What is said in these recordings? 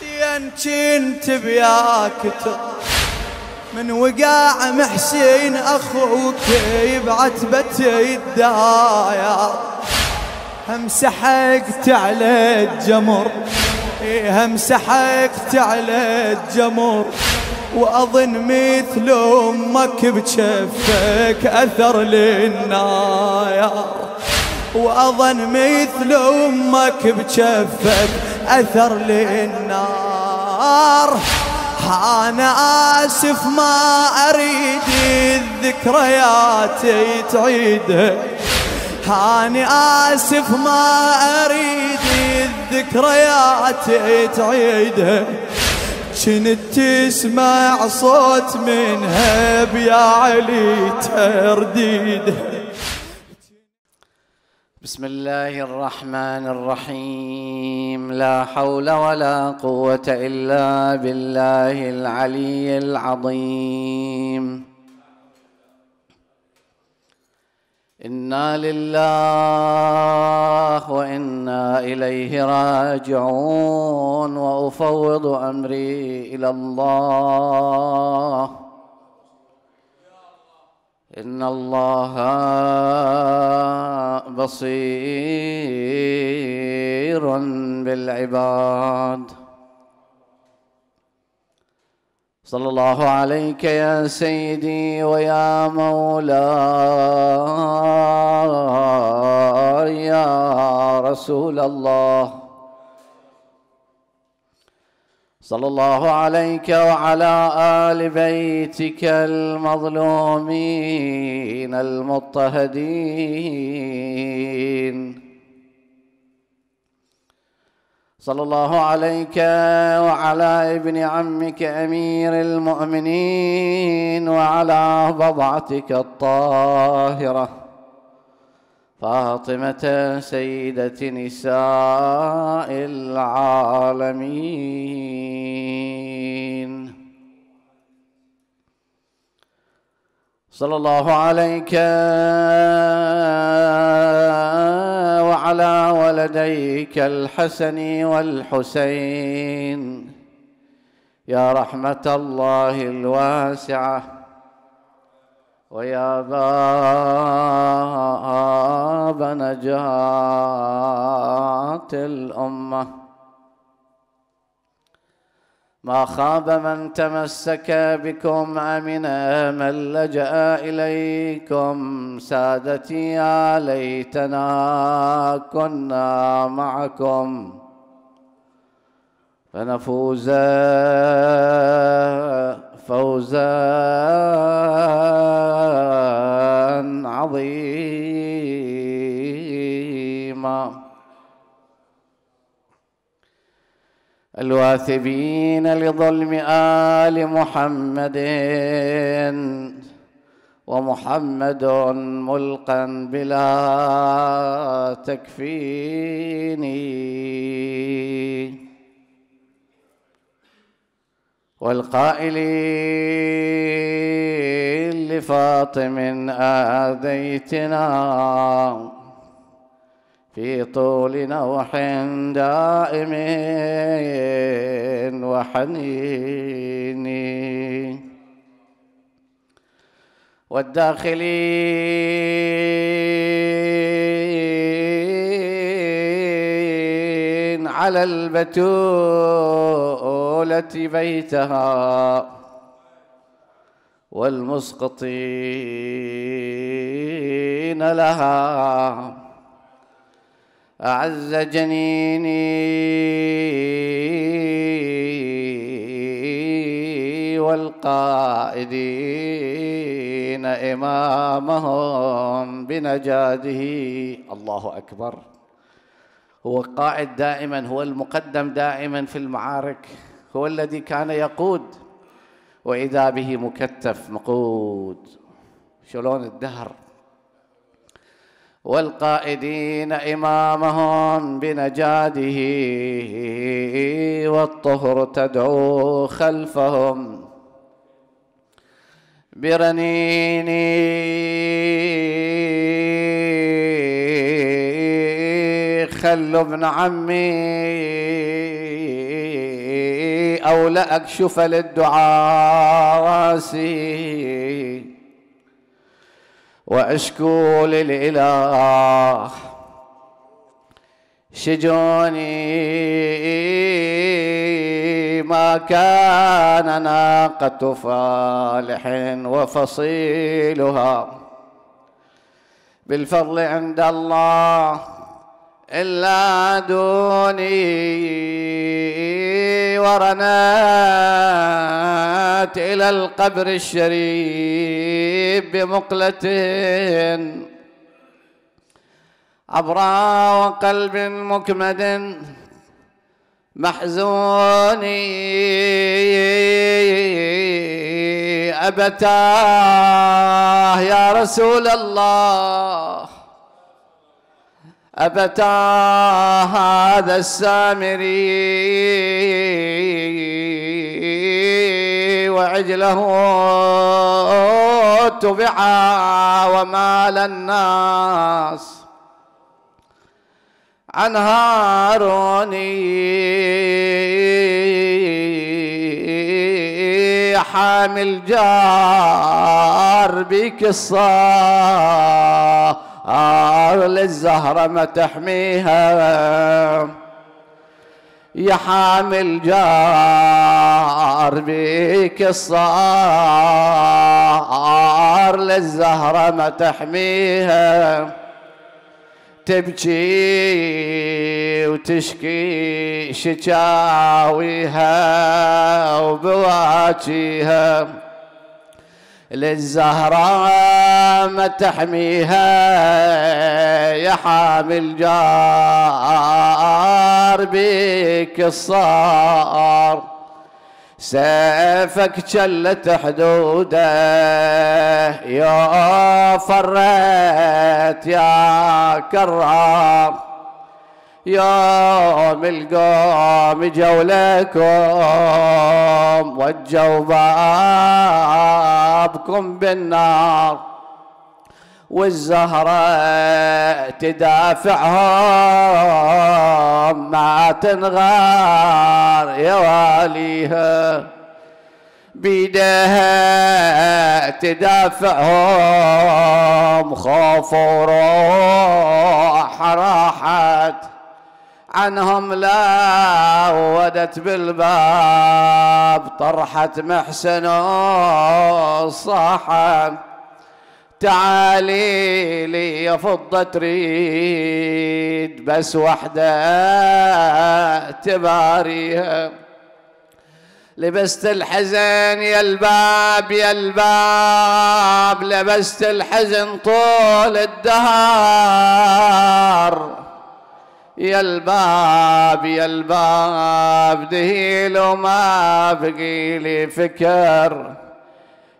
حسين كنت بياك من وقاع محسين اخوك بعتبتي الدايا هم سحقت على الجمر إيه، هم سحقت على الجمر واظن مثل امك بجفك اثر للنايا واظن مثل امك بجفك اثر للنايا الدار أنا آسف ما أريد الذكريات تعيد أنا آسف ما أريد الذكريات تعيد كنت تسمع صوت منها يا علي ترديده بسم الله الرحمن الرحيم لا حول ولا قوة إلا بالله العلي العظيم إنا لله وإنا إليه راجعون وأفوض أمري إلى الله إن الله بصيرا بالعباد صلى الله عليك يا سيدي ويا مولاي يا رسول الله صلى الله عليك وعلى ال بيتك المظلومين المضطهدين صلى الله عليك وعلى ابن عمك امير المؤمنين وعلى بضعتك الطاهره فاطمة سيدة نساء العالمين صلى الله عليك وعلى ولديك الحسن والحسين يا رحمة الله الواسعه ويا باب نجاة الأمة ما خاب من تمسك بكم أمنا من لجأ إليكم سادتي يا ليتنا كنا معكم فنفوز فوزا فوزا عظيما الواثبين لظلم ال محمد ومحمد ملقا بلا تكفيني والقائل لفاطم آذيتنا في طول نوح دائم وحنين والداخلين على البتولة بيتها والمسقطين لها أعز جنيني والقائدين إمامهم بنجاده الله أكبر هو القائد دائما هو المقدم دائما في المعارك هو الذي كان يقود واذا به مكتف مقود شلون الدهر والقائدين امامهم بنجاده والطهر تدعو خلفهم برنيني خلوا ابن عمي أو لا اكشف للدعاء راسي وأشكو للإله شجوني ما كان ناقة فالح وفصيلها بالفضل عند الله إلا دوني ورنات إلى القبر الشريف بمقلة عبرا وقلب مكمد محزوني أبتاه يا رسول الله أبتا هذا السامري وعجله تبعا ومال الناس عن هاروني حامل جار بك الصار آه، للزهرة ما تحميها يا حامل جار بيك الصار للزهرة ما تحميها تبكي وتشكي شكاويها وبواكيها للزهراء ما تحميها يا حامل جار بيك الصار سيفك شلت حدوده يا فريت يا كرار يوم القوم جو لكم وجوا بابكم بالنار والزهرة تدافعهم ما تنغار يا واليها بيدها تدافعهم خوف وروح راحت عنهم لا ودت بالباب طرحت محسن الصحن تعالي لي يا فضة تريد بس وحدة تباريها لبست الحزن يا الباب يا الباب لبست الحزن طول الدهر يا الباب يا الباب دهيل وما بقي لي فكر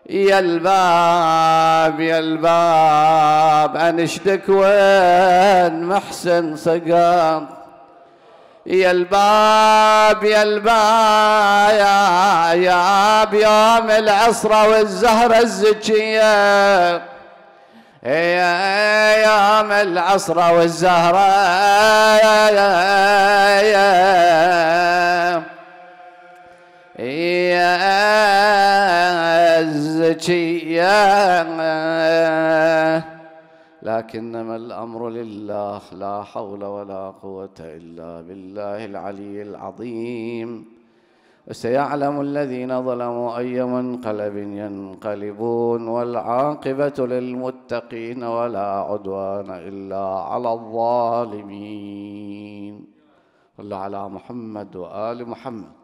يا الباب يا الباب انشدك وين محسن صقر يا الباب يا الباب يا, يا بيوم العصرة والزهرة الزكية يا يا العصر والزهره يا يا يا الزكيه لكنما الامر لله لا حول ولا قوه الا بالله العلي العظيم سيعلم الذين ظلموا أي منقلب ينقلبون والعاقبة للمتقين ولا عدوان إلا على الظالمين صلوا على محمد وآل محمد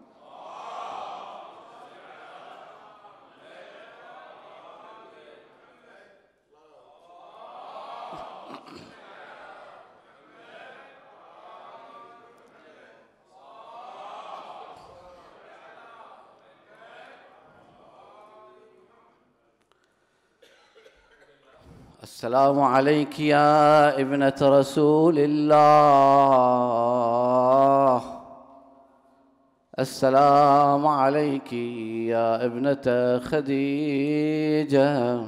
السلام عليك يا ابنة رسول الله السلام عليك يا ابنة خديجة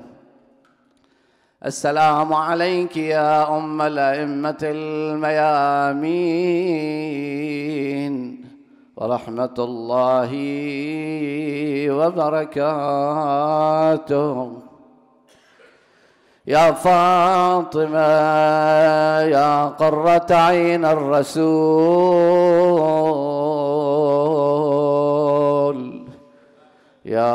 السلام عليك يا أم الأئمة الميامين ورحمة الله وبركاته يا فاطمة يا قرة عين الرسول يا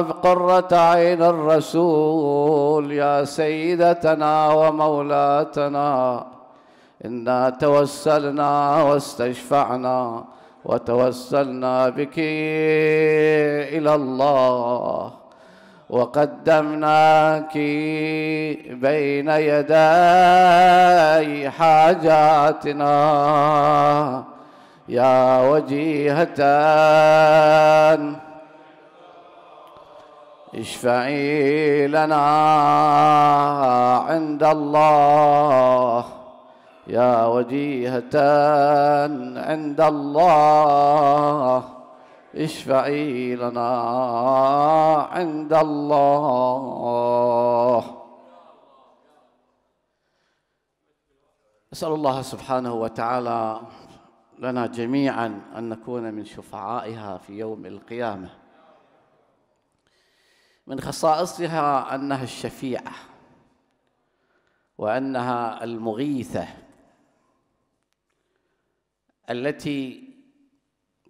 قرة عين الرسول يا سيدتنا ومولاتنا إنا توسلنا واستشفعنا وتوسلنا بك إلى الله وقدمناك بين يدي حاجاتنا يا وجيهة اشفعي لنا عند الله يا وجيهة عند الله اشفعي لنا عند الله أسأل الله سبحانه وتعالى لنا جميعا أن نكون من شفعائها في يوم القيامة من خصائصها أنها الشفيعة وأنها المغيثة التي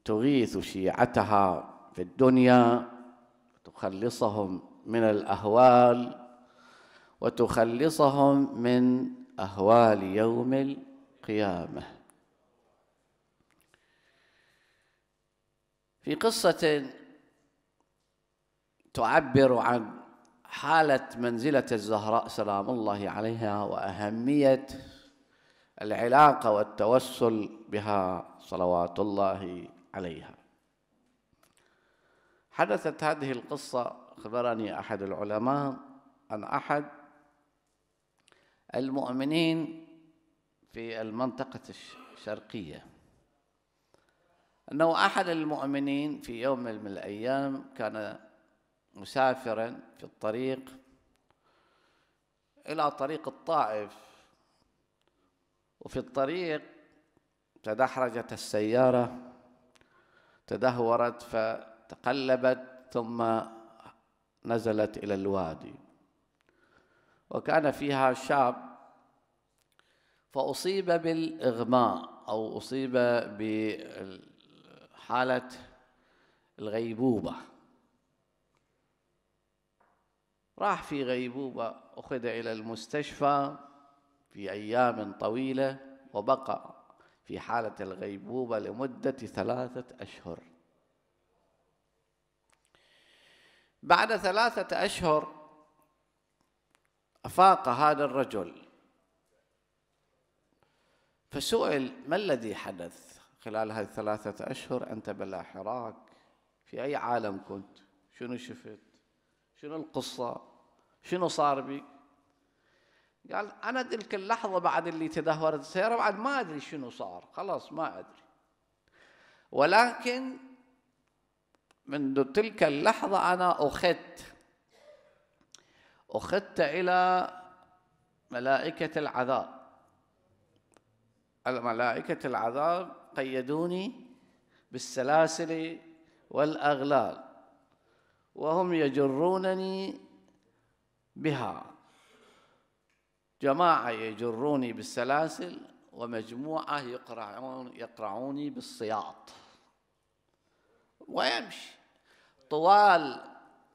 تغيث شيعتها في الدنيا وتخلصهم من الأهوال وتخلصهم من أهوال يوم القيامة في قصة تعبر عن حالة منزلة الزهراء سلام الله عليها وأهمية العلاقة والتوسل بها صلوات الله عليها حدثت هذه القصة أخبرني أحد العلماء عن أحد المؤمنين في المنطقة الشرقية أنه أحد المؤمنين في يوم من الأيام كان مسافرا في الطريق إلى طريق الطائف وفي الطريق تدحرجت السيارة تدهورت فتقلبت ثم نزلت إلى الوادي وكان فيها شاب فأصيب بالإغماء أو أصيب بحالة الغيبوبة راح في غيبوبة أخذ إلى المستشفى في أيام طويلة وبقى في حالة الغيبوبة لمدة ثلاثة أشهر بعد ثلاثة أشهر أفاق هذا الرجل فسئل ما الذي حدث خلال هذه الثلاثة أشهر أنت بلا حراك في أي عالم كنت شنو شفت شنو القصة شنو صار بك قال أنا تلك اللحظة بعد اللي تدهورت السيارة بعد ما أدري شنو صار خلاص ما أدري ولكن منذ تلك اللحظة أنا أخذت أخذت إلى ملائكة العذاب ملائكة العذاب قيدوني بالسلاسل والأغلال وهم يجرونني بها جماعة يجروني بالسلاسل ومجموعة يقرعون يقرعوني بالسياط ويمشي طوال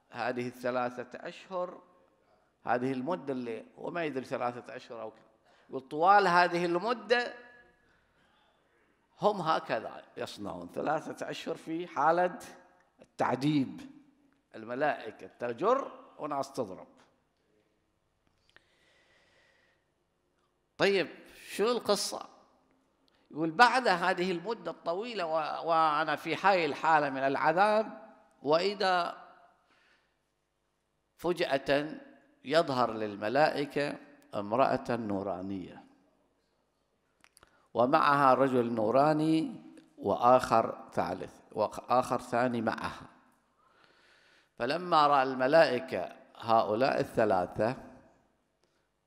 هذه الثلاثة أشهر هذه المدة اللي هو ما يدري ثلاثة أشهر أو كذا طوال هذه المدة هم هكذا يصنعون ثلاثة أشهر في حالة التعذيب الملائكة تجر وناس تضرب طيب شو القصة يقول بعد هذه المدة الطويلة وأنا في هاي الحالة من العذاب وإذا فجأة يظهر للملائكة امرأة نورانية ومعها رجل نوراني وآخر ثالث وآخر ثاني معها فلما رأى الملائكة هؤلاء الثلاثة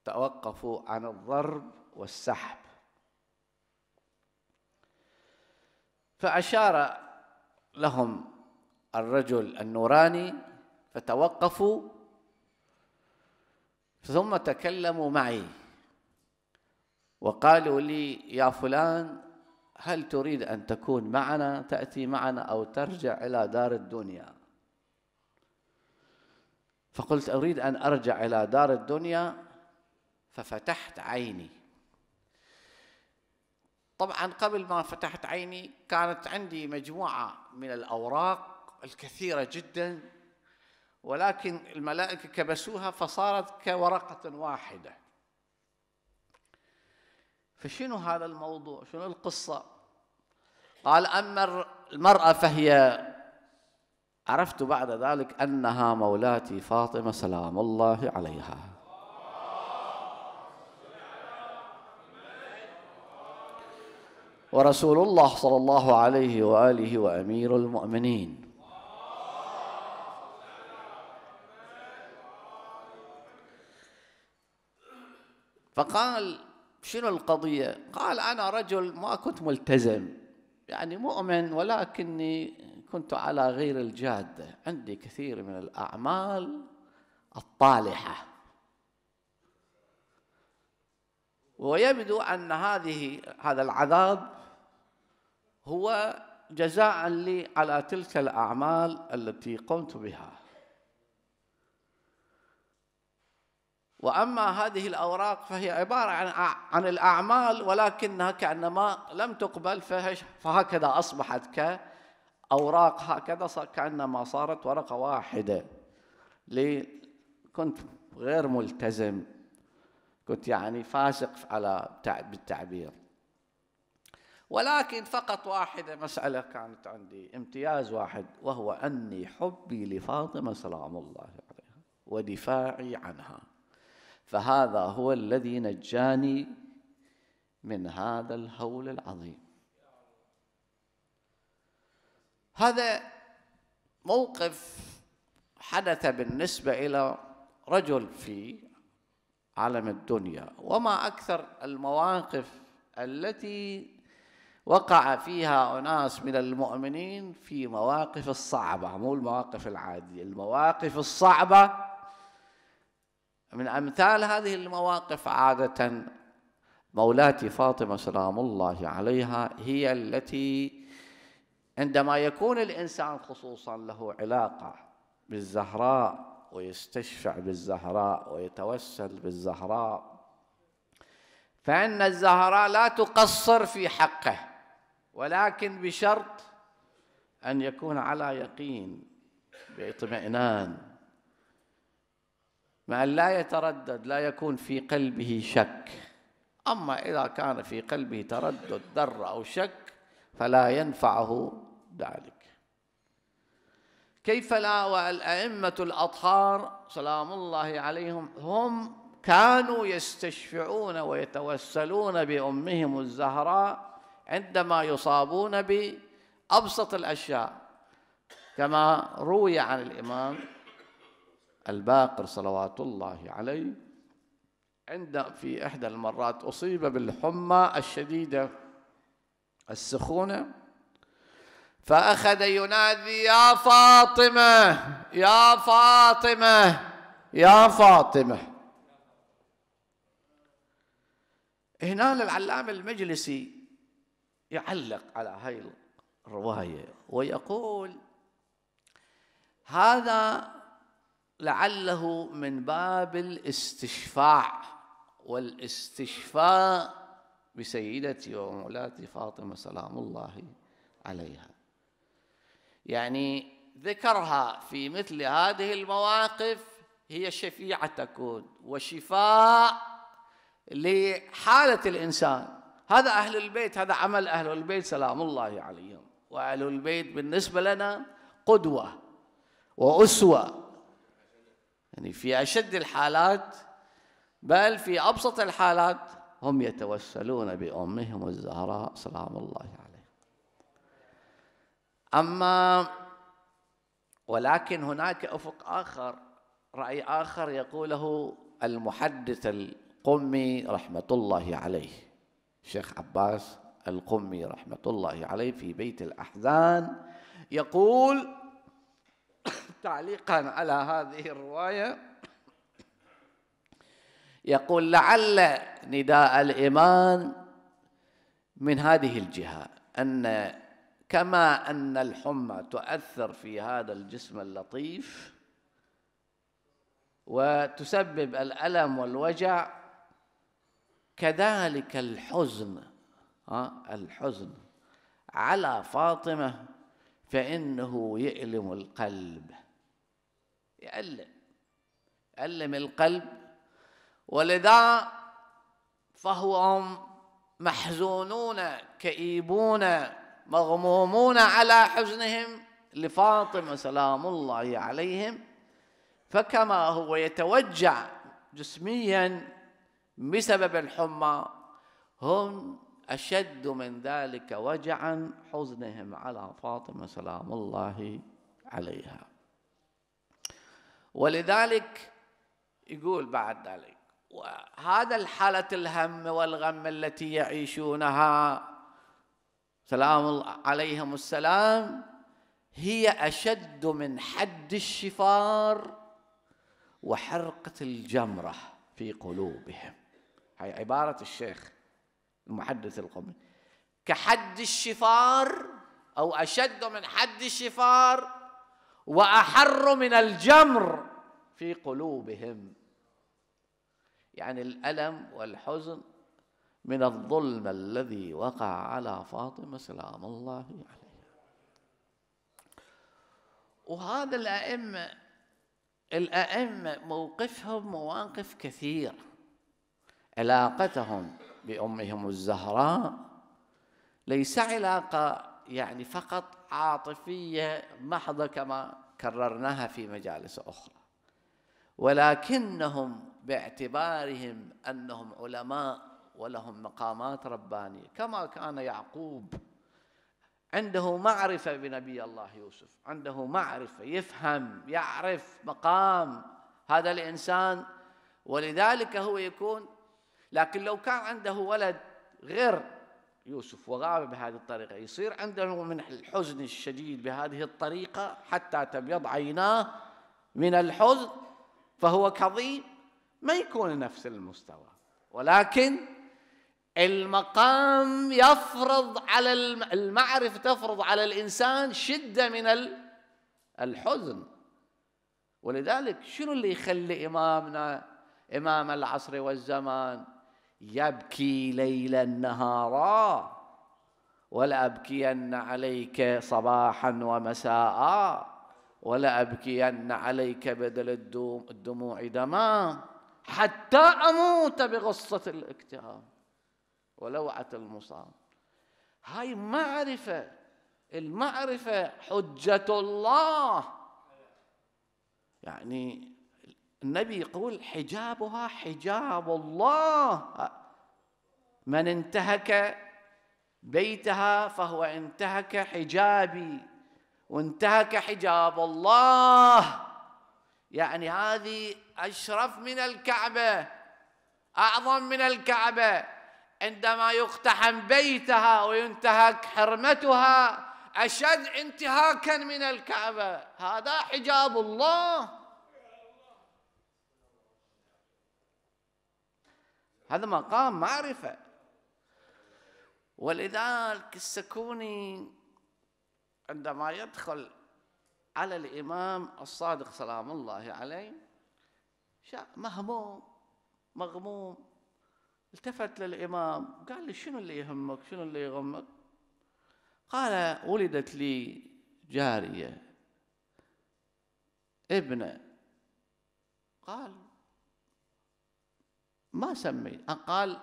توقفوا عن الضرب والسحب فأشار لهم الرجل النوراني فتوقفوا ثم تكلموا معي وقالوا لي يا فلان هل تريد أن تكون معنا تأتي معنا أو ترجع إلى دار الدنيا فقلت أريد أن أرجع إلى دار الدنيا ففتحت عيني طبعا قبل ما فتحت عيني كانت عندي مجموعة من الأوراق الكثيرة جدا ولكن الملائكة كبسوها فصارت كورقة واحدة فشنو هذا الموضوع شنو القصة قال أما المرأة فهي عرفت بعد ذلك أنها مولاتي فاطمة سلام الله عليها ورسول الله صلى الله عليه واله وامير المؤمنين فقال شنو القضية؟ قال أنا رجل ما كنت ملتزم يعني مؤمن ولكني كنت على غير الجادة عندي كثير من الأعمال الطالحة ويبدو أن هذه هذا العذاب هو جزاء لي على تلك الأعمال التي قمت بها وأما هذه الأوراق فهي عبارة عن عن الأعمال ولكنها كأنما لم تقبل فهكذا أصبحت كأوراق هكذا كأنما صارت ورقة واحدة لي كنت غير ملتزم كنت يعني فاسق على بالتعبير ولكن فقط واحدة مسألة كانت عندي امتياز واحد وهو أني حبي لفاطمة سلام الله عليها ودفاعي عنها فهذا هو الذي نجاني من هذا الهول العظيم هذا موقف حدث بالنسبة إلى رجل في عالم الدنيا وما أكثر المواقف التي وقع فيها أناس من المؤمنين في مواقف الصعبة مو المواقف العادية المواقف الصعبة من أمثال هذه المواقف عادة مولاتي فاطمة سلام الله عليها هي التي عندما يكون الإنسان خصوصا له علاقة بالزهراء ويستشفع بالزهراء ويتوسل بالزهراء فإن الزهراء لا تقصر في حقه ولكن بشرط أن يكون على يقين باطمئنان مع أن لا يتردد لا يكون في قلبه شك أما إذا كان في قلبه تردد ذرة أو شك فلا ينفعه ذلك كيف لا والأئمة الأطهار سلام الله عليهم هم كانوا يستشفعون ويتوسلون بأمهم الزهراء عندما يصابون بأبسط الأشياء كما روي عن الإمام الباقر صلوات الله عليه عند في إحدى المرات أصيب بالحمى الشديدة السخونة فأخذ ينادي يا فاطمة يا فاطمة يا فاطمة هنا العلامة المجلسي يعلق على هاي الرواية آه. ويقول هذا لعله من باب الاستشفاع والاستشفاء بسيدتي ومولاتي فاطمة سلام الله عليها يعني ذكرها في مثل هذه المواقف هي شفيعة تكون وشفاء لحالة الإنسان هذا أهل البيت هذا عمل أهل البيت سلام الله عليهم وأهل البيت بالنسبة لنا قدوة وأسوة يعني في أشد الحالات بل في أبسط الحالات هم يتوسلون بأمهم الزهراء سلام الله عليه أما ولكن هناك أفق آخر رأي آخر يقوله المحدث القمي رحمة الله عليه الشيخ عباس القمي رحمة الله عليه في بيت الأحزان يقول تعليقا على هذه الرواية يقول لعل نداء الإيمان من هذه الجهة أن كما أن الحمى تؤثر في هذا الجسم اللطيف وتسبب الألم والوجع كذلك الحزن آه، الحزن على فاطمة فإنه يألم القلب يألم يألم القلب ولذا فهم محزونون كئيبون مغمومون على حزنهم لفاطمة سلام الله عليهم فكما هو يتوجع جسميا بسبب الحمى هم أشد من ذلك وجعا حزنهم على فاطمة سلام الله عليها ولذلك يقول بعد ذلك وهذا الحالة الهم والغم التي يعيشونها سلام عليهم السلام هي أشد من حد الشفار وحرقة الجمرة في قلوبهم هاي عبارة الشيخ المحدث القومي كحد الشفار أو أشد من حد الشفار وأحر من الجمر في قلوبهم يعني الألم والحزن من الظلم الذي وقع على فاطمة سلام الله عليها وهذا الأئمة الأئمة موقفهم مواقف كثيرة علاقتهم بأمهم الزهراء ليس علاقة يعني فقط عاطفية محضة كما كررناها في مجالس أخرى ولكنهم باعتبارهم أنهم علماء ولهم مقامات ربانية كما كان يعقوب عنده معرفة بنبي الله يوسف عنده معرفة يفهم يعرف مقام هذا الإنسان ولذلك هو يكون لكن لو كان عنده ولد غير يوسف وغاب بهذه الطريقة يصير عنده من الحزن الشديد بهذه الطريقة حتى تبيض عيناه من الحزن فهو كظيم ما يكون نفس المستوى ولكن المقام يفرض على المعرفة تفرض على الإنسان شدة من الحزن ولذلك شنو اللي يخلي إمامنا إمام العصر والزمان يبكي ليلا نهارا ولأبكين عليك صباحا ومساء ولأبكين عليك بدل الدموع دما حتى أموت بغصة الاكتئاب ولوعة المصاب هاي معرفة المعرفة حجة الله يعني النبي يقول حجابها حجاب الله من انتهك بيتها فهو انتهك حجابي وانتهك حجاب الله يعني هذه اشرف من الكعبه اعظم من الكعبه عندما يقتحم بيتها وينتهك حرمتها اشد انتهاكا من الكعبه هذا حجاب الله هذا مقام معرفة ولذلك السكوني عندما يدخل على الإمام الصادق سلام الله عليه مهموم مغموم التفت للإمام قال لي شنو اللي يهمك شنو اللي يغمك قال ولدت لي جارية ابنة قال ما سميت قال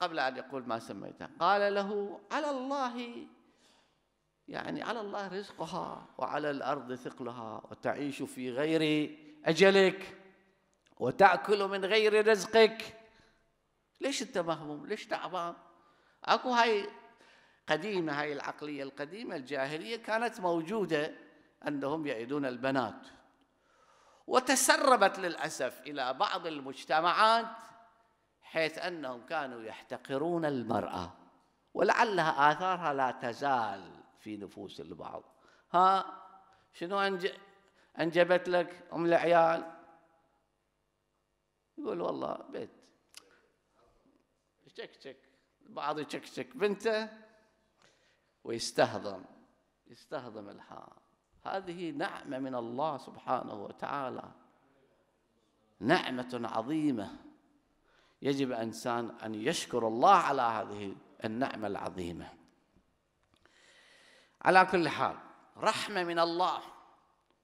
قبل أن يقول ما سميته قال له على الله يعني على الله رزقها وعلى الأرض ثقلها وتعيش في غير أجلك وتأكل من غير رزقك ليش أنت مهموم ليش تعبان أكو هاي قديمة هاي العقلية القديمة الجاهلية كانت موجودة أنهم يعيدون البنات وتسربت للأسف إلى بعض المجتمعات حيث انهم كانوا يحتقرون المراه ولعلها اثارها لا تزال في نفوس البعض ها شنو انجبت لك ام العيال يقول والله بيت شك البعض يشك شك بنته ويستهضم يستهضم الحال هذه نعمه من الله سبحانه وتعالى نعمه عظيمه يجب انسان ان يشكر الله على هذه النعمه العظيمه على كل حال رحمه من الله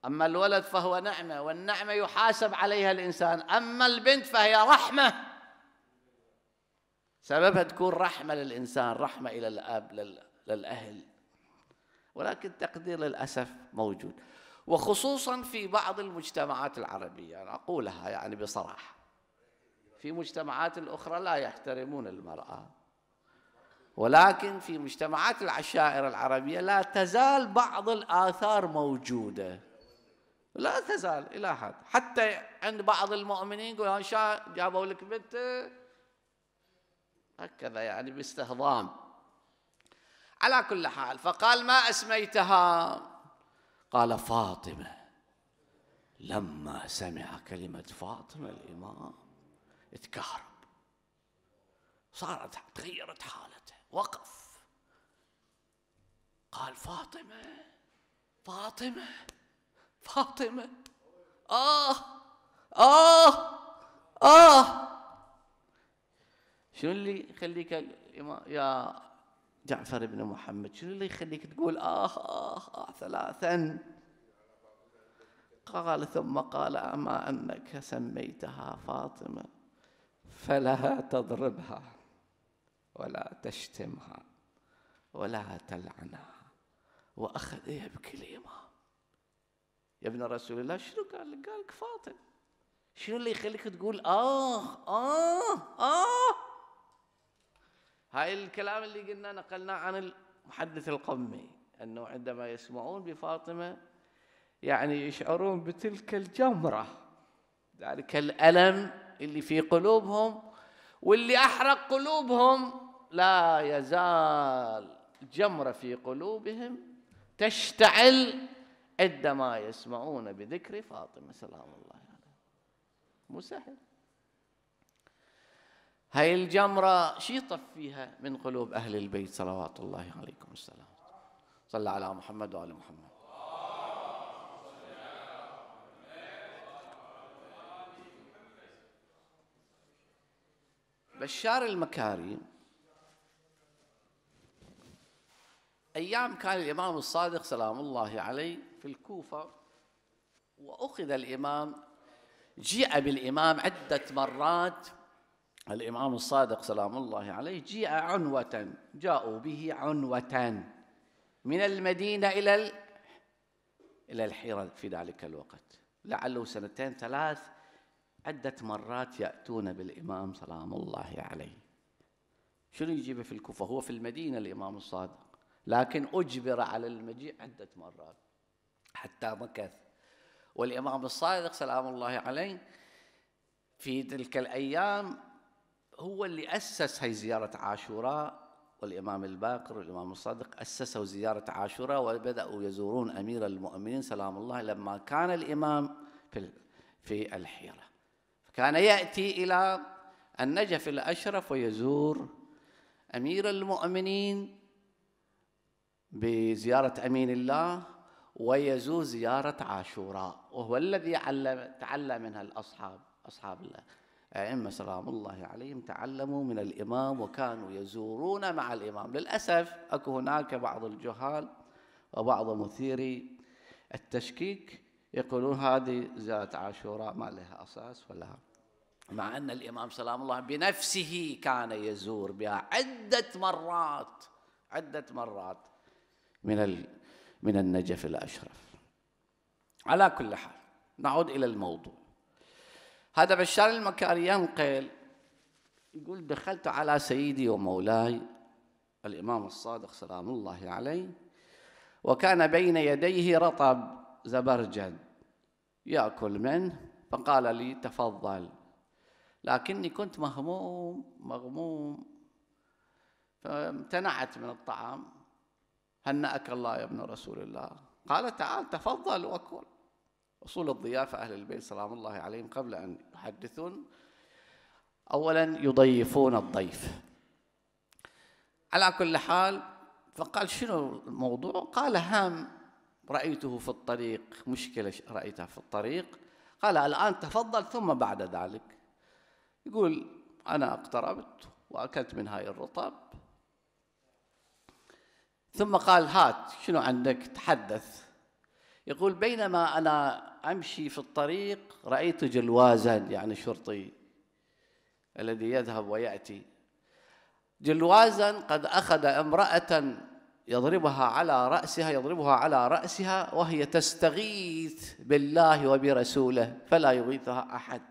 اما الولد فهو نعمه والنعمه يحاسب عليها الانسان اما البنت فهي رحمه سببها تكون رحمه للانسان رحمه الى الاب للاهل ولكن تقدير للاسف موجود وخصوصا في بعض المجتمعات العربيه انا اقولها يعني بصراحه في مجتمعات الأخرى لا يحترمون المرأة ولكن في مجتمعات العشائر العربية لا تزال بعض الآثار موجودة لا تزال إلى حد حتى عند بعض المؤمنين يقول جابوا لك بنت هكذا يعني باستهضام على كل حال فقال ما أسميتها قال فاطمة لما سمع كلمة فاطمة الإمام تكهرب صارت تغيرت حالته وقف قال فاطمة فاطمة فاطمة آه آه آه شنو اللي يخليك يا جعفر بن محمد شنو اللي يخليك تقول آه آه آه ثلاثا قال ثم قال أما أنك سميتها فاطمة فلا تضربها ولا تشتمها ولا تلعنها واخذ يبكي الامام يا ابن رسول الله شنو قال لك؟ قال لك فاطم شنو اللي يخليك تقول اه اه اه هاي الكلام اللي قلنا نقلناه عن المحدث القمي انه عندما يسمعون بفاطمه يعني يشعرون بتلك الجمره ذلك الالم اللي في قلوبهم واللي احرق قلوبهم لا يزال جمره في قلوبهم تشتعل عندما يسمعون بذكر فاطمه سلام الله عليها مو سهل هاي الجمرة شي يطفيها من قلوب أهل البيت صلوات الله عليكم السلام صلى على محمد وآل محمد بشار المكاري أيام كان الإمام الصادق سلام الله عليه في الكوفة وأخذ الإمام جيء بالإمام عدة مرات الإمام الصادق سلام الله عليه جيء عنوة جاءوا به عنوة من المدينة إلى إلى الحيرة في ذلك الوقت لعله سنتين ثلاث عدة مرات يأتون بالإمام سلام الله عليه شنو يجيبه في الكوفة هو في المدينة الإمام الصادق لكن أجبر على المجيء عدة مرات حتى مكث والإمام الصادق سلام الله عليه في تلك الأيام هو اللي أسس هي زيارة عاشوراء والإمام الباقر والإمام الصادق أسسوا زيارة عاشوراء وبدأوا يزورون أمير المؤمنين سلام الله لما كان الإمام في في الحيرة كان يأتي إلى النجف الأشرف ويزور أمير المؤمنين بزيارة أمين الله ويزور زيارة عاشوراء وهو الذي علم تعلم منها الأصحاب أصحاب الله أئمة سلام الله عليهم تعلموا من الإمام وكانوا يزورون مع الإمام للأسف أكو هناك بعض الجهال وبعض مثيري التشكيك يقولون هذه زيارة عاشوراء ما لها أساس ولا مع أن الإمام سلام الله بنفسه كان يزور بها عدة مرات عدة مرات من من النجف الأشرف على كل حال نعود إلى الموضوع هذا بشار المكاري ينقل يقول دخلت على سيدي ومولاي الإمام الصادق سلام الله عليه وكان بين يديه رطب زبرجد ياكل منه فقال لي تفضل لكني كنت مهموم مغموم فامتنعت من الطعام هنأك الله يا ابن رسول الله قال تعال تفضل وكل أصول الضيافة أهل البيت سلام الله عليهم قبل أن يحدثون أولا يضيفون الضيف على كل حال فقال شنو الموضوع قال هام رأيته في الطريق مشكلة رأيتها في الطريق قال الآن تفضل ثم بعد ذلك يقول أنا اقتربت وأكلت من هاي الرطب ثم قال هات شنو عندك تحدث يقول بينما أنا أمشي في الطريق رأيت جلوازا يعني شرطي الذي يذهب ويأتي جلوازا قد أخذ امرأة يضربها على رأسها يضربها على رأسها وهي تستغيث بالله وبرسوله فلا يغيثها أحد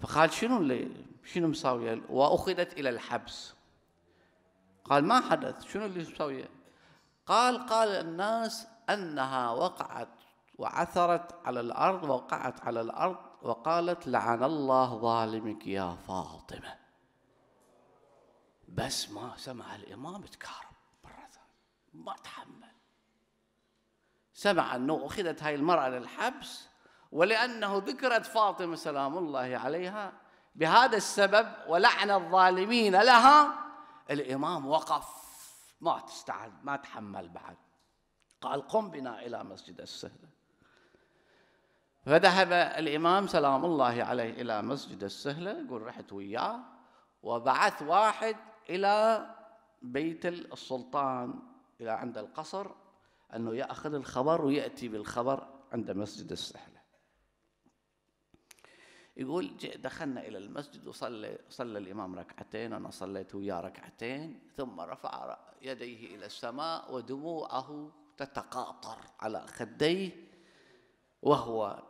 فقال شنو اللي شنو مساوية وأخذت إلى الحبس قال ما حدث شنو اللي مساوية قال قال الناس أنها وقعت وعثرت على الأرض وقعت على الأرض وقالت لعن الله ظالمك يا فاطمه بس ما سمع الإمام تكهرب مرة ثانية ما تحمل سمع أنه أخذت هاي المرأة للحبس ولأنه ذكرت فاطمة سلام الله عليها بهذا السبب ولعن الظالمين لها الإمام وقف ما تستعد ما تحمل بعد قال قم بنا إلى مسجد السهلة فذهب الإمام سلام الله عليه إلى مسجد السهلة يقول رحت وياه وبعث واحد إلى بيت السلطان إلى عند القصر أنه يأخذ الخبر ويأتي بالخبر عند مسجد السحلة يقول دخلنا إلى المسجد وصلى صلى الإمام ركعتين أنا صليت وياه ركعتين ثم رفع يديه إلى السماء ودموعه تتقاطر على خديه وهو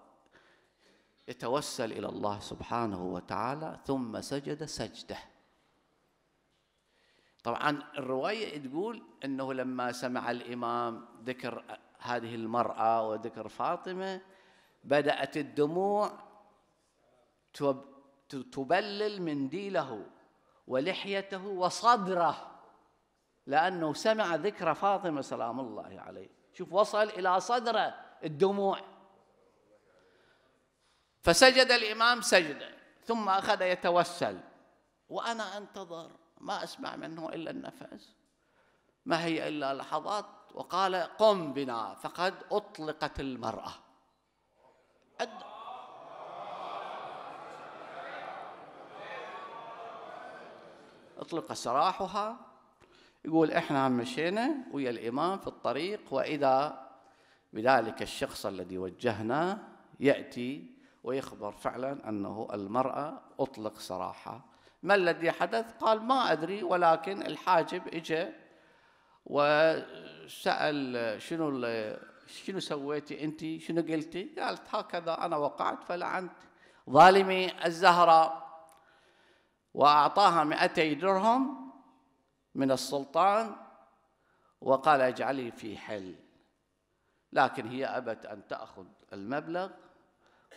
يتوسل إلى الله سبحانه وتعالى ثم سجد سجده طبعا الرواية تقول أنه لما سمع الإمام ذكر هذه المرأة وذكر فاطمة بدأت الدموع تبلل منديله ولحيته وصدره لأنه سمع ذكر فاطمة سلام الله عليه شوف وصل إلى صدره الدموع فسجد الإمام سجدة ثم أخذ يتوسل وأنا أنتظر ما أسمع منه إلا النفس ما هي إلا لحظات وقال قم بنا فقد أطلقت المرأة أطلق سراحها يقول إحنا مشينا ويا الإمام في الطريق وإذا بذلك الشخص الذي وجهنا يأتي ويخبر فعلا أنه المرأة أطلق سراحها ما الذي حدث قال ما أدري ولكن الحاجب إجا وسأل شنو شنو سويتي أنت شنو قلتي قالت هكذا أنا وقعت فلعنت ظالمي الزهرة وأعطاها 200 درهم من السلطان وقال اجعلي في حل لكن هي أبت أن تأخذ المبلغ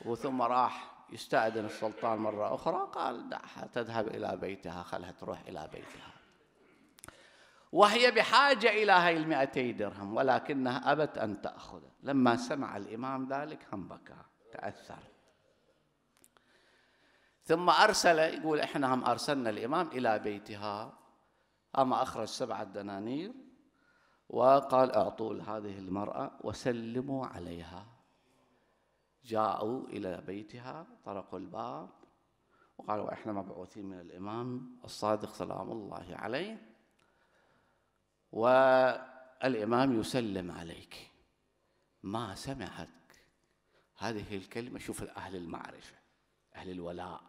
وثم راح يستأذن السلطان مرة أخرى قال دعها تذهب إلى بيتها خلها تروح إلى بيتها وهي بحاجة إلى هاي المئتي درهم ولكنها أبت أن تأخذ لما سمع الإمام ذلك هم بكى تأثر ثم أرسل يقول إحنا هم أرسلنا الإمام إلى بيتها أما أخرج سبعة دنانير وقال أعطوا هذه المرأة وسلموا عليها جاءوا إلى بيتها طرقوا الباب وقالوا إحنا مبعوثين من الإمام الصادق سلام الله عليه والإمام يسلم عليك ما سمعت هذه الكلمة شوف أهل المعرفة أهل الولاء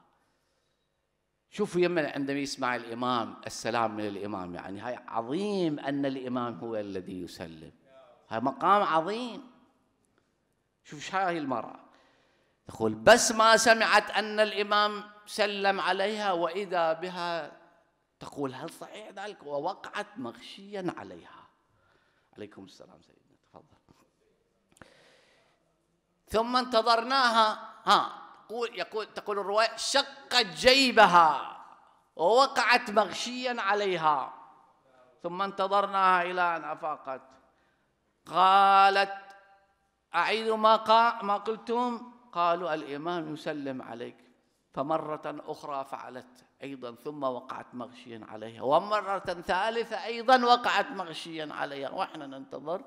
شوفوا يمن عندما يسمع الإمام السلام من الإمام يعني هاي عظيم أن الإمام هو الذي يسلم هذا مقام عظيم شوف هاي المرأة تقول بس ما سمعت أن الإمام سلم عليها وإذا بها تقول هل صحيح ذلك ووقعت مغشيا عليها عليكم السلام سيدنا تفضل ثم انتظرناها ها يقول تقول الرواية شقت جيبها ووقعت مغشيا عليها ثم انتظرناها إلى أن أفاقت قالت أعيد ما, قا ما قلتم قالوا الإمام يسلم عليك فمرة أخرى فعلت أيضا ثم وقعت مغشيا عليها ومرة ثالثة أيضا وقعت مغشيا عليها وإحنا ننتظر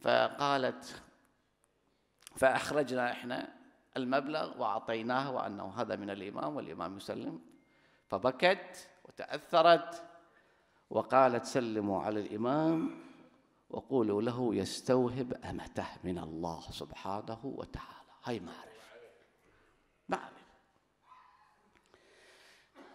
فقالت فأخرجنا إحنا المبلغ وأعطيناه وأنه هذا من الإمام والإمام يسلم فبكت وتأثرت وقالت سلموا على الإمام وقولوا له يستوهب أمته من الله سبحانه وتعالى هاي معرفة معرفة نعم.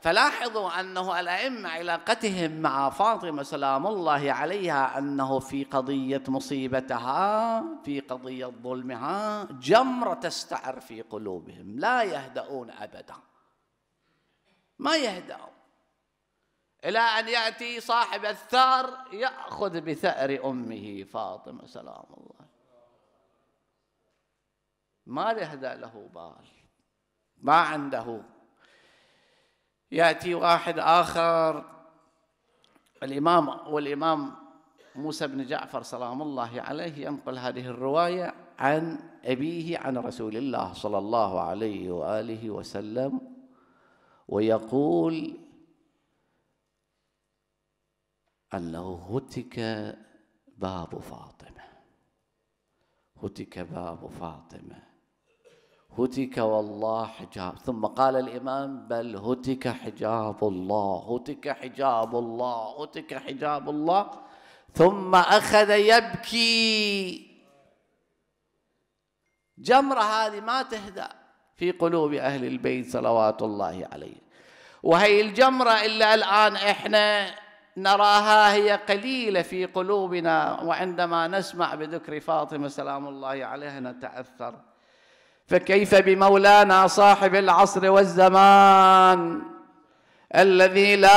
فلاحظوا أنه الأئمة علاقتهم مع فاطمة سلام الله عليها أنه في قضية مصيبتها في قضية ظلمها جمرة تستعر في قلوبهم لا يهدؤون أبدا ما يهدؤون إلى أن يأتي صاحب الثار يأخذ بثأر أمه فاطمة سلام الله ما لهذا له بال ما عنده يأتي واحد آخر الإمام والإمام موسى بن جعفر سلام الله عليه ينقل هذه الرواية عن أبيه عن رسول الله صلى الله عليه وآله وسلم ويقول قال له هتك باب فاطمة هتك باب فاطمة هتك والله حجاب ثم قال الإمام بل هتك حجاب الله هتك حجاب الله هتك حجاب الله ثم أخذ يبكي جمرة هذه ما تهدأ في قلوب أهل البيت صلوات الله عليه وهي الجمرة إلا الآن إحنا نراها هي قليلة في قلوبنا وعندما نسمع بذكر فاطمة سلام الله عليها نتأثر فكيف بمولانا صاحب العصر والزمان الذي لا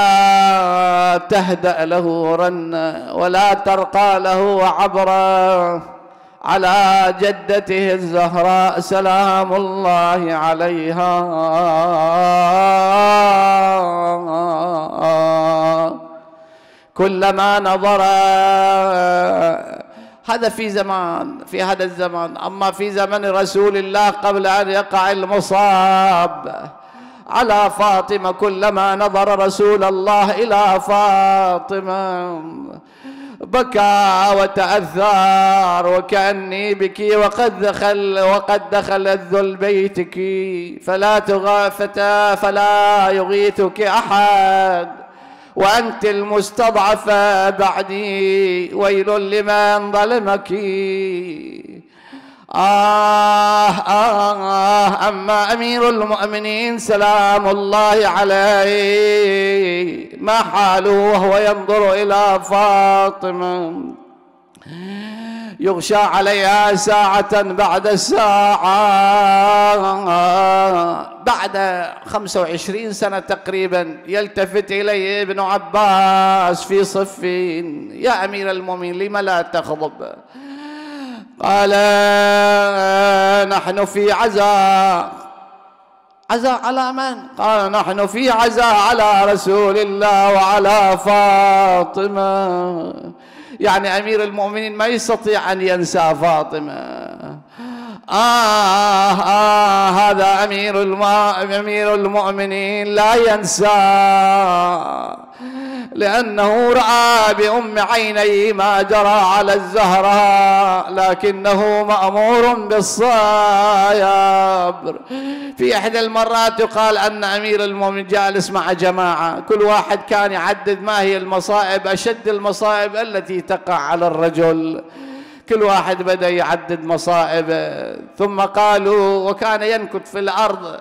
تهدأ له رنة ولا ترقى له عبرة على جدته الزهراء سلام الله عليها كلما نظر هذا في زمان في هذا الزمان أما في زمن رسول الله قبل أن يقع المصاب على فاطمة كلما نظر رسول الله إلى فاطمة بكى وتأثر وكأني بك وقد دخل وقد دخلت ذل بيتك فلا تغافتا فلا يغيثك أحد وأنت المستضعفة بعدي ويل لمن ظلمك آه, آه, آه أما أمير المؤمنين سلام الله عليه ما حاله وهو ينظر إلى فاطمة يغشى عليها ساعة بعد ساعة بعد 25 سنة تقريبا يلتفت إليه ابن عباس في صفين يا أمير المؤمنين لم لا تخضب قال نحن في عزاء عزاء على من؟ قال نحن في عزاء على رسول الله وعلى فاطمه يعني أمير المؤمنين ما يستطيع أن ينسى فاطمة آه آه هذا أمير, الم... أمير المؤمنين لا ينسى لأنه رأى بأم عينيه ما جرى على الزهراء لكنه مأمور بالصبر في إحدى المرات يقال أن أمير المؤمنين جالس مع جماعة كل واحد كان يعدد ما هي المصائب أشد المصائب التي تقع على الرجل كل واحد بدا يعدد مصائبه ثم قالوا وكان ينكت في الارض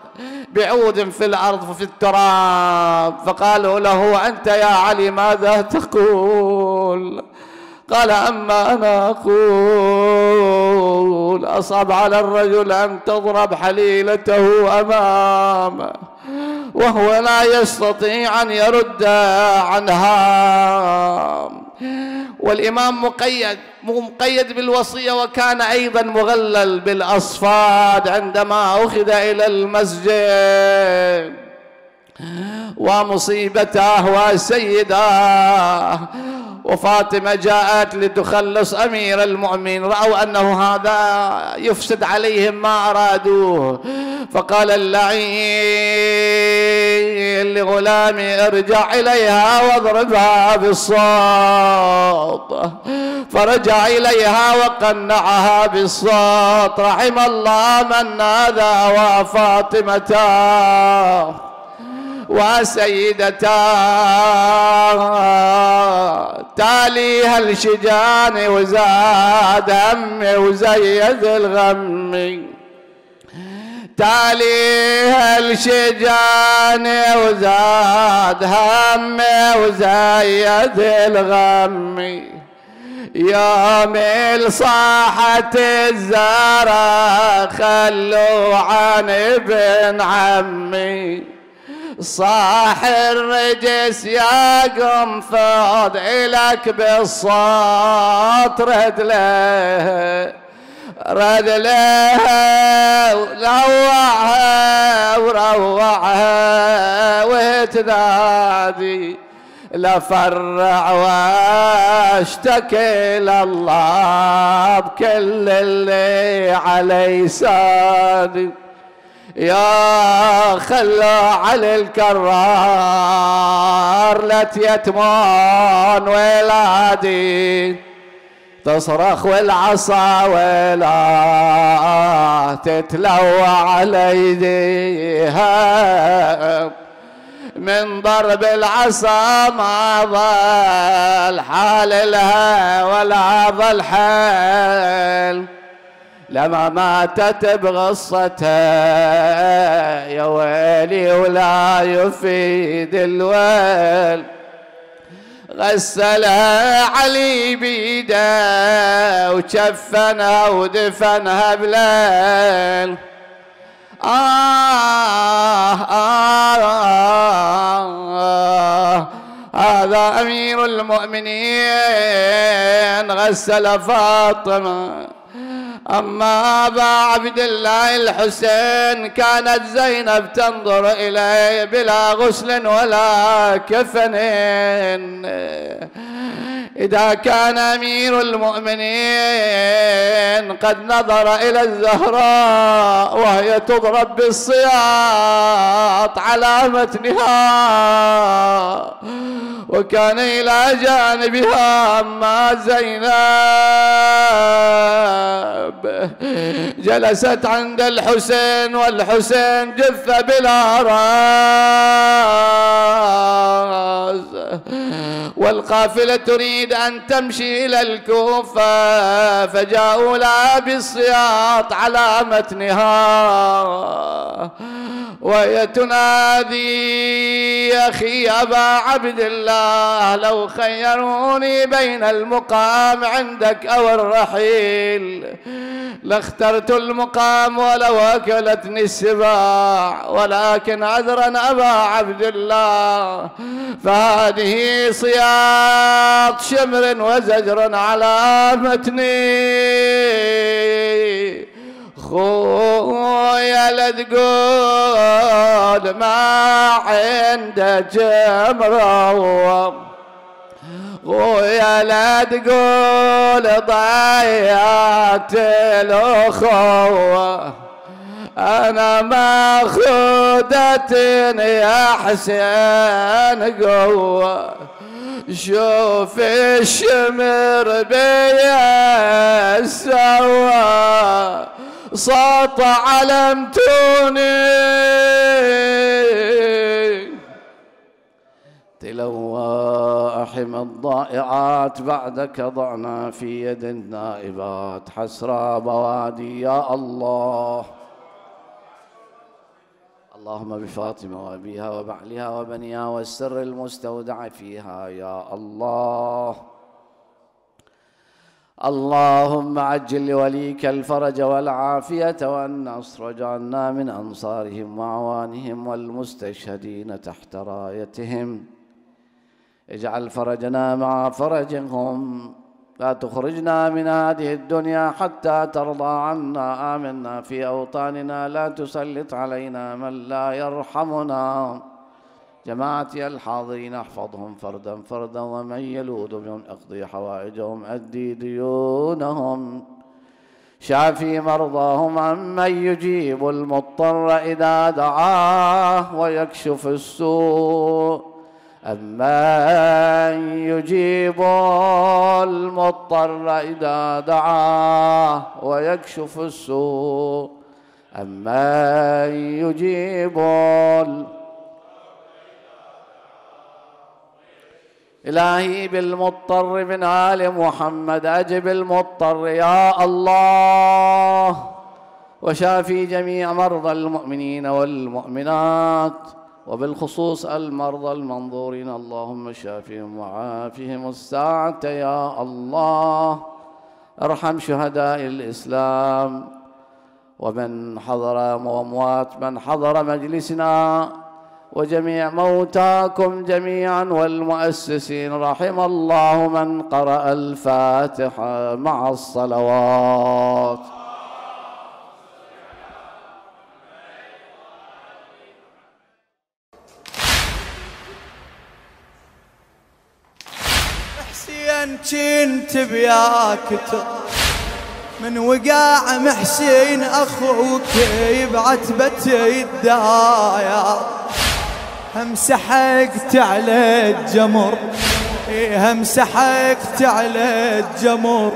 بعود في الارض في التراب فقالوا له انت يا علي ماذا تقول قال اما انا اقول اصعب على الرجل ان تضرب حليلته امامه وهو لا يستطيع ان يرد عنها والإمام مقيد مقيد بالوصية وكان أيضا مغلل بالأصفاد عندما أخذ إلى المسجد ومصيبته وسيداه وفاطمة جاءت لتخلص أمير المؤمنين رأوا أنه هذا يفسد عليهم ما أرادوه فقال اللعين لغلامي ارجع إليها واضربها بالصوت فرجع إليها وقنعها بالصوت رحم الله من هذا وفاطمته وسيدتا تاليها الشجان وزاد أمي وزيد الغم تاليها الشجان وزاد همي وزيد الغم يوم الصاحة الزارة خلوا عن ابن عمي صاح الرجس يا قم فاض إلك بالصوت رد له رد له وروعها وروعها وتنادي لفرع واشتكي لله بكل اللي علي سادي يا خلى على الكرار لا تيتمون ولادي تصرخ والعصا ولا تتلوى على يديها من ضرب العصا ما ظل حال لها ولا ظل حال لما ماتت بغصتها يا ويلي ولا يفيد الويل غسلها علي بيده وشفنها ودفنها بليل آه آه, آه, آه, هذا أمير المؤمنين غسل فاطمة أما أبا عبد الله الحسين كانت زينب تنظر إليه بلا غسل ولا كفن إذا كان أمير المؤمنين قد نظر إلى الزهراء وهي تضرب بالصيام على متنها وكان إلى جانبها أما زينب جلست عند الحسين والحسين جثة بلا رأس والقافلة تريد أن تمشي إلى الكوفة فجاءوا لها بالسياط على متنها وهي تنادي يا أخي أبا عبد الله لو خيروني بين المقام عندك أو الرحيل لاخترت المقام ولو أكلتني السباع ولكن عذرا أبا عبد الله فهذه صياط شمر وزجر على متني خويا لا تقول ما عنده جمرة خويا لا تقول ضيعت الأخوة أنا ما خدتني يا حسين قوة شوف الشمر بيا سوا صوت علم توني تلوى أحم الضائعات بعدك ضعنا في يد النائبات حسرى بوادي يا الله اللهم بفاطمة وأبيها وبعلها وبنيها والسر المستودع فيها يا الله اللهم عجل لوليك الفرج والعافية والنصر واجعلنا من أنصارهم وأعوانهم والمستشهدين تحت رايتهم اجعل فرجنا مع فرجهم لا تخرجنا من هذه الدنيا حتى ترضى عنا آمنا في أوطاننا لا تسلط علينا من لا يرحمنا جماعتي الحاضرين احفظهم فردا فردا ومن يلود بهم اقضي حوائجهم ادي ديونهم شافي مرضاهم عمن يجيب المضطر اذا دعاه ويكشف السوء أمن يجيب المضطر إذا دعاه ويكشف السوء أمن يجيب المضطر إلهي بالمضطر من آل محمد أجب المضطر يا الله وشافي جميع مرضى المؤمنين والمؤمنات وبالخصوص المرضى المنظورين اللهم شافهم وعافهم الساعة يا الله ارحم شهداء الإسلام ومن حضر وأموات من حضر مجلسنا وجميع موتاكم جميعا والمؤسسين رحم الله من قرأ الفاتحة مع الصلوات حسين كنت بياك من وقاع محسين اخوك بتي الدايا هم سحقت على الجمر إيه، هم سحقت على الجمر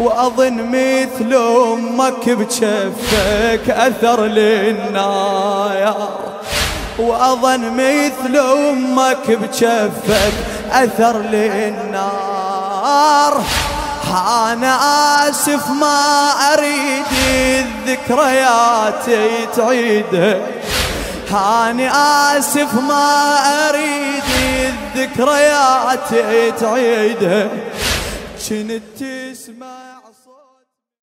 وأظن مثل أمك بجفك أثر للنار وأظن مثل أمك بجفك أثر للنار أنا آسف ما أريد الذكريات تعيدها هاني آسف ما أريد الذكريات تعيدها كنت تسمع